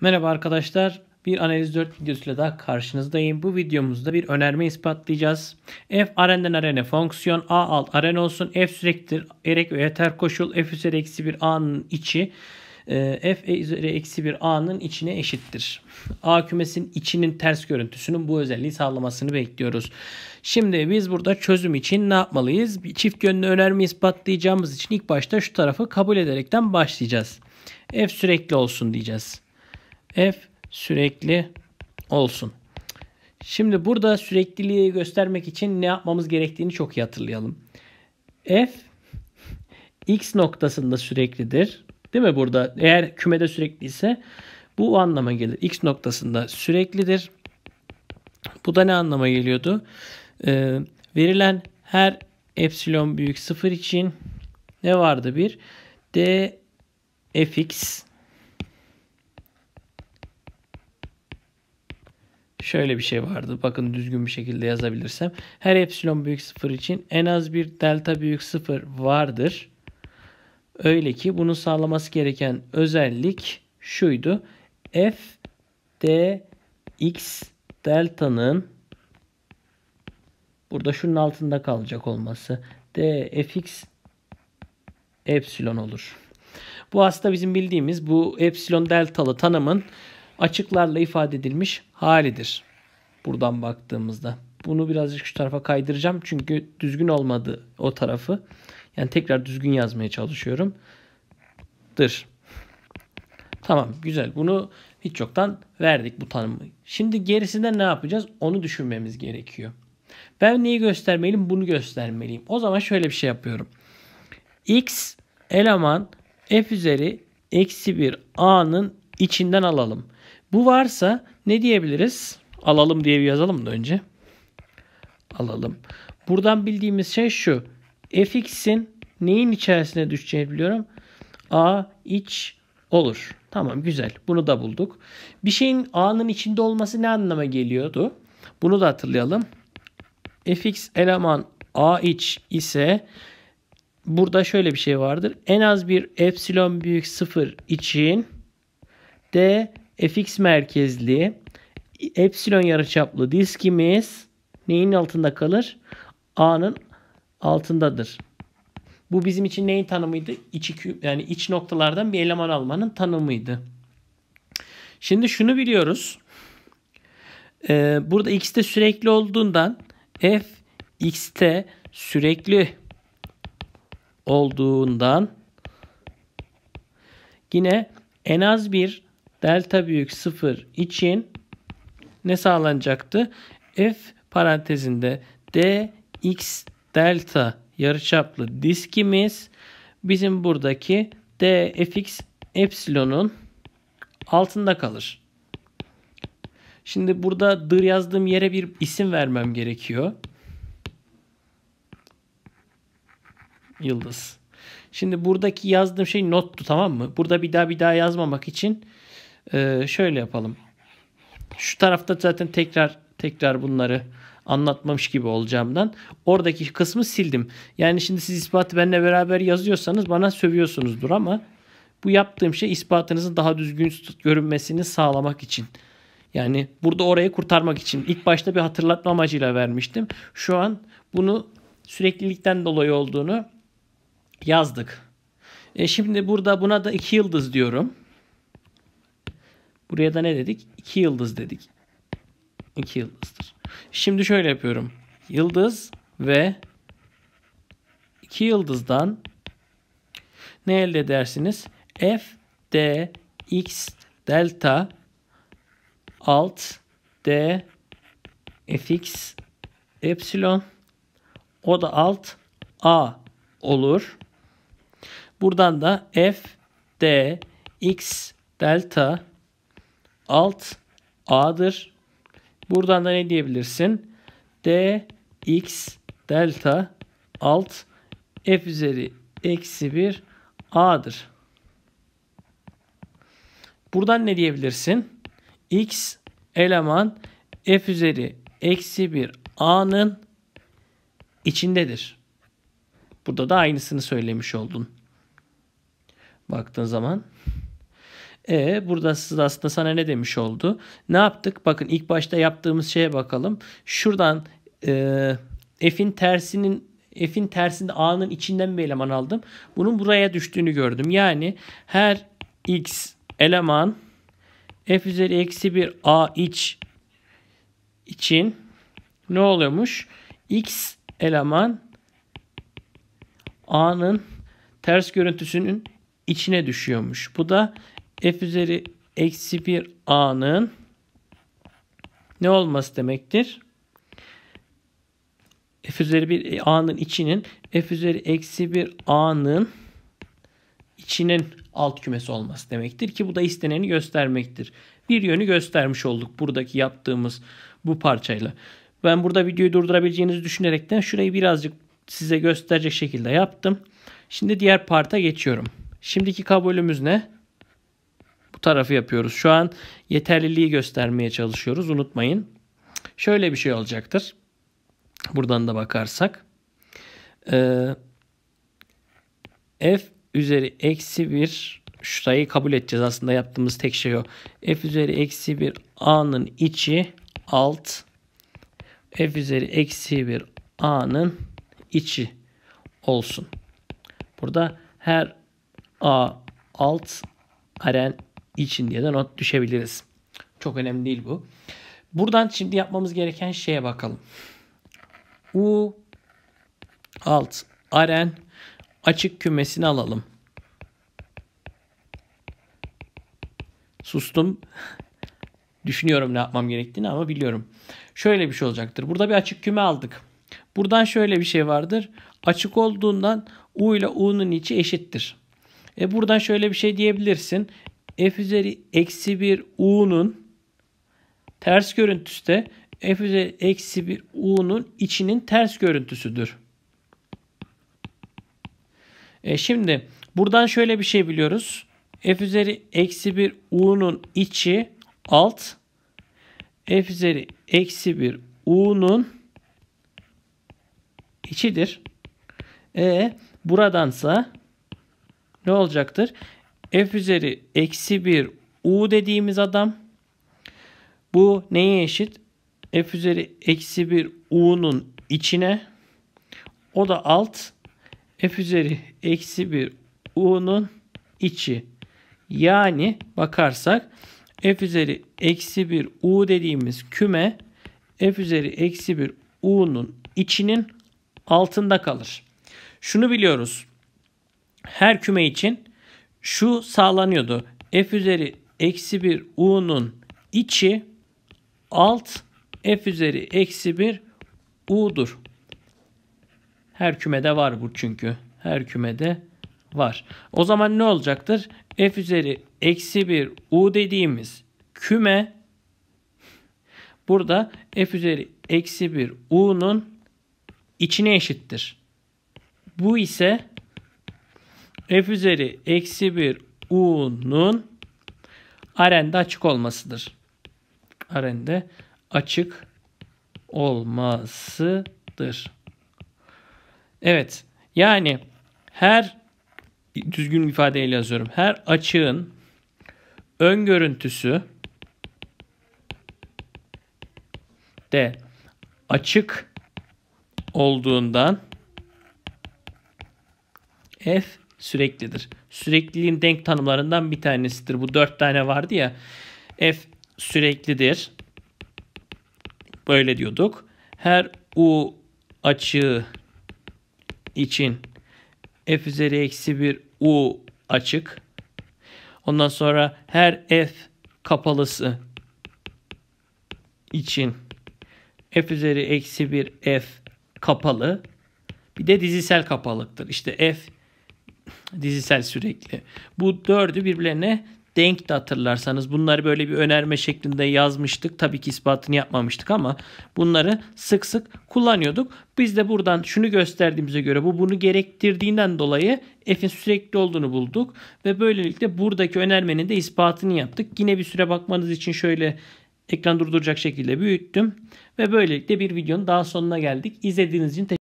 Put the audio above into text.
Merhaba arkadaşlar. Bir analiz 4 videosuyla daha karşınızdayım. Bu videomuzda bir önerme ispatlayacağız. F arenden arene fonksiyon A alt aren olsun. F süreklidir. Erek ve yeter koşul. F üzeri eksi bir A'nın içi. E, F üzeri eksi bir A'nın içine eşittir. A kümesinin içinin ters görüntüsünün bu özelliği sağlamasını bekliyoruz. Şimdi biz burada çözüm için ne yapmalıyız? Bir çift yönlü önerme ispatlayacağımız için ilk başta şu tarafı kabul ederekten başlayacağız. F sürekli olsun diyeceğiz f sürekli olsun. Şimdi burada sürekliliği göstermek için ne yapmamız gerektiğini çok iyi hatırlayalım. F x noktasında süreklidir. Değil mi burada? Eğer kümede sürekli ise bu anlama gelir. X noktasında süreklidir. Bu da ne anlama geliyordu? Ee, verilen her epsilon büyük sıfır için ne vardı bir? d fx şöyle bir şey vardı. Bakın düzgün bir şekilde yazabilirsem. Her epsilon büyük sıfır için en az bir delta büyük sıfır vardır. Öyle ki bunu sağlaması gereken özellik şuydu. F d x delta'nın burada şunun altında kalacak olması. d fx epsilon olur. Bu aslında bizim bildiğimiz bu epsilon deltalı tanımın açıklarla ifade edilmiş halidir. Buradan baktığımızda. Bunu birazcık şu tarafa kaydıracağım. Çünkü düzgün olmadı o tarafı. Yani tekrar düzgün yazmaya çalışıyorum. Dır. Tamam güzel. Bunu hiç yoktan verdik bu tanımı. Şimdi gerisinde ne yapacağız? Onu düşünmemiz gerekiyor. Ben neyi göstermeliyim? Bunu göstermeliyim. O zaman şöyle bir şey yapıyorum. X eleman f üzeri eksi 1 a'nın içinden alalım. Bu varsa ne diyebiliriz? Alalım diye bir yazalım da önce. Alalım. Buradan bildiğimiz şey şu. fx'in neyin içerisine düşeceğini biliyorum. a iç olur. Tamam güzel. Bunu da bulduk. Bir şeyin a'nın içinde olması ne anlama geliyordu? Bunu da hatırlayalım. fx eleman a iç ise burada şöyle bir şey vardır. En az bir epsilon büyük sıfır için d fx merkezli epsilon yarıçaplı diskimiz neyin altında kalır? A'nın altındadır. Bu bizim için neyin tanımıydı? İç, yani iç noktalardan bir eleman almanın tanımıydı. Şimdi şunu biliyoruz. Ee, burada x'te sürekli olduğundan f x'te sürekli olduğundan yine en az bir delta büyük 0 için ne sağlanacaktı? F parantezinde dx delta yarıçaplı diskimiz bizim buradaki dfx epsilonun altında kalır. Şimdi burada dır yazdığım yere bir isim vermem gerekiyor. Yıldız. Şimdi buradaki yazdığım şey nottu tamam mı? Burada bir daha bir daha yazmamak için ee, şöyle yapalım. Şu tarafta zaten tekrar tekrar bunları anlatmamış gibi olacağımdan oradaki kısmı sildim. Yani şimdi siz ispatı benimle beraber yazıyorsanız bana sövüyorsunuzdur ama bu yaptığım şey ispatınızın daha düzgün görünmesini sağlamak için. Yani burada orayı kurtarmak için. ilk başta bir hatırlatma amacıyla vermiştim. Şu an bunu süreklilikten dolayı olduğunu yazdık. E şimdi burada buna da iki yıldız diyorum. Buraya da ne dedik? 2 yıldız dedik. 2 yıldızdır. Şimdi şöyle yapıyorum. Yıldız ve 2 yıldızdan ne elde edersiniz? F, D, X, delta, alt, D, fx, epsilon. O da alt, A olur. Buradan da F, D, X, delta, alt A'dır. Buradan da ne diyebilirsin? D x delta alt f üzeri eksi 1 a'dır. Buradan ne diyebilirsin? x eleman f üzeri eksi 1 a'nın içindedir. Burada da aynısını söylemiş oldun. Baktığın zaman e burada siz aslında sana ne demiş oldu? Ne yaptık? Bakın ilk başta yaptığımız şeye bakalım. Şuradan e, f'in tersinin f'in tersinde a'nın içinden bir eleman aldım. Bunun buraya düştüğünü gördüm. Yani her x eleman f üzeri eksi bir a iç için ne oluyormuş? x eleman a'nın ters görüntüsünün içine düşüyormuş. Bu da f üzeri eksi 1 a'nın ne olması demektir? f üzeri 1 a'nın içinin f üzeri eksi 1 a'nın içinin alt kümesi olması demektir ki bu da isteneni göstermektir. Bir yönü göstermiş olduk buradaki yaptığımız bu parçayla. Ben burada videoyu durdurabileceğinizi düşünerekten şurayı birazcık size gösterecek şekilde yaptım. Şimdi diğer parta geçiyorum. Şimdiki kabulümüz ne? Bu tarafı yapıyoruz. Şu an yeterliliği göstermeye çalışıyoruz. Unutmayın. Şöyle bir şey olacaktır. Buradan da bakarsak. Ee, f üzeri eksi 1 şurayı kabul edeceğiz. Aslında yaptığımız tek şey o. f üzeri eksi 1 a'nın içi alt f üzeri eksi 1 a'nın içi olsun. Burada her a alt aren için diye de not düşebiliriz. Çok önemli değil bu. Buradan şimdi yapmamız gereken şeye bakalım. U alt aren açık kümesini alalım. Sustum. Düşünüyorum ne yapmam gerektiğini ama biliyorum. Şöyle bir şey olacaktır. Burada bir açık küme aldık. Buradan şöyle bir şey vardır. Açık olduğundan U ile U'nun içi eşittir. E buradan şöyle bir şey diyebilirsin f üzeri eksi 1 u'nun ters görüntüsü de f üzeri eksi 1 u'nun içinin ters görüntüsüdür. E şimdi buradan şöyle bir şey biliyoruz. f üzeri eksi 1 u'nun içi alt. f üzeri eksi 1 u'nun içidir. E buradansa ne olacaktır? f üzeri eksi 1 u dediğimiz adam bu neye eşit? f üzeri eksi 1 u'nun içine o da alt f üzeri eksi 1 u'nun içi. Yani bakarsak f üzeri eksi 1 u dediğimiz küme f üzeri eksi 1 u'nun içinin altında kalır. Şunu biliyoruz. Her küme için şu sağlanıyordu. F üzeri eksi 1 U'nun içi alt F üzeri eksi 1 U'dur. Her kümede var bu çünkü. Her kümede var. O zaman ne olacaktır? F üzeri eksi 1 U dediğimiz küme burada F üzeri eksi 1 U'nun içine eşittir. Bu ise f üzeri eksi 1 u'nun arende açık olmasıdır. Arende açık olmasıdır. Evet. Yani her düzgün ifadeyle yazıyorum. Her açığın ön görüntüsü de açık olduğundan f süreklidir. Sürekliliğin denk tanımlarından bir tanesidir. Bu dört tane vardı ya. F süreklidir. Böyle diyorduk. Her U açığı için F üzeri eksi bir U açık. Ondan sonra her F kapalısı için F üzeri eksi bir F kapalı. Bir de dizisel kapalıktır. İşte F dizisel sürekli. Bu dördü birbirlerine denk de hatırlarsanız bunları böyle bir önerme şeklinde yazmıştık. Tabii ki ispatını yapmamıştık ama bunları sık sık kullanıyorduk. Biz de buradan şunu gösterdiğimize göre bu bunu gerektirdiğinden dolayı f'in sürekli olduğunu bulduk. Ve böylelikle buradaki önermenin de ispatını yaptık. Yine bir süre bakmanız için şöyle ekran durduracak şekilde büyüttüm. Ve böylelikle bir videonun daha sonuna geldik. İzlediğiniz için teşekkür